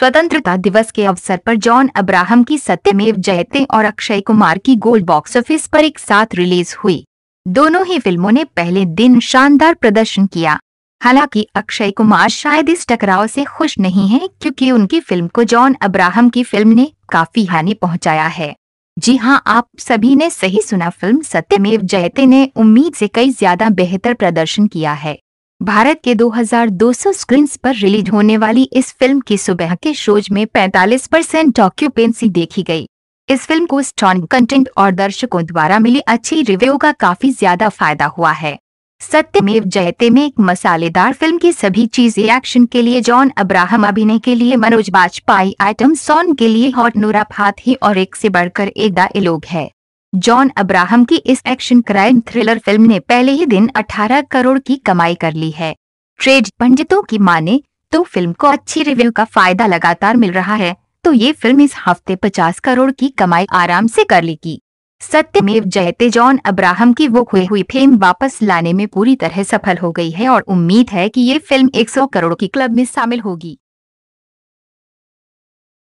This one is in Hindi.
स्वतंत्रता दिवस के अवसर पर जॉन अब्राहम की सत्यमेव जयते और अक्षय कुमार की गोल्ड बॉक्स ऑफिस पर एक साथ रिलीज हुई दोनों ही फिल्मों ने पहले दिन शानदार प्रदर्शन किया हालांकि अक्षय कुमार शायद इस टकराव से खुश नहीं हैं क्योंकि उनकी फिल्म को जॉन अब्राहम की फिल्म ने काफी हानि पहुंचाया है जी हां आप सभी ने सही सुना फिल्म सत्यमेव जयते ने उम्मीद से कई ज्यादा बेहतर प्रदर्शन किया है भारत के 2200 स्क्रीन्स पर रिलीज होने वाली इस फिल्म की सुबह के शोज में 45 परसेंट ऑक्यूपेंसी देखी गई इस फिल्म को स्ट्रॉन्ग कंटेंट और दर्शकों द्वारा मिली अच्छी रिव्यू का काफी ज्यादा फायदा हुआ है सत्यमेव जयते में एक मसालेदार फिल्म की सभी चीजें एक्शन के लिए जॉन अब्राहम अभिनय के लिए मनोज बाजपाई आइटम सॉन्ग के लिए हॉट नूरा फाथी और एक से बढ़कर एक एलोग है जॉन अब्राहम की इस एक्शन क्राइम थ्रिलर फिल्म ने पहले ही दिन 18 करोड़ की कमाई कर ली है ट्रेड पंडितों की माने तो फिल्म को अच्छी रिव्यू का फायदा लगातार मिल रहा है तो ये फिल्म इस हफ्ते 50 करोड़ की कमाई आराम से कर लेगी सत्यमेव जयते जॉन अब्राहम की वो खोई हुई फेम वापस लाने में पूरी तरह सफल हो गई है और उम्मीद है की ये फिल्म एक करोड़ की क्लब में शामिल होगी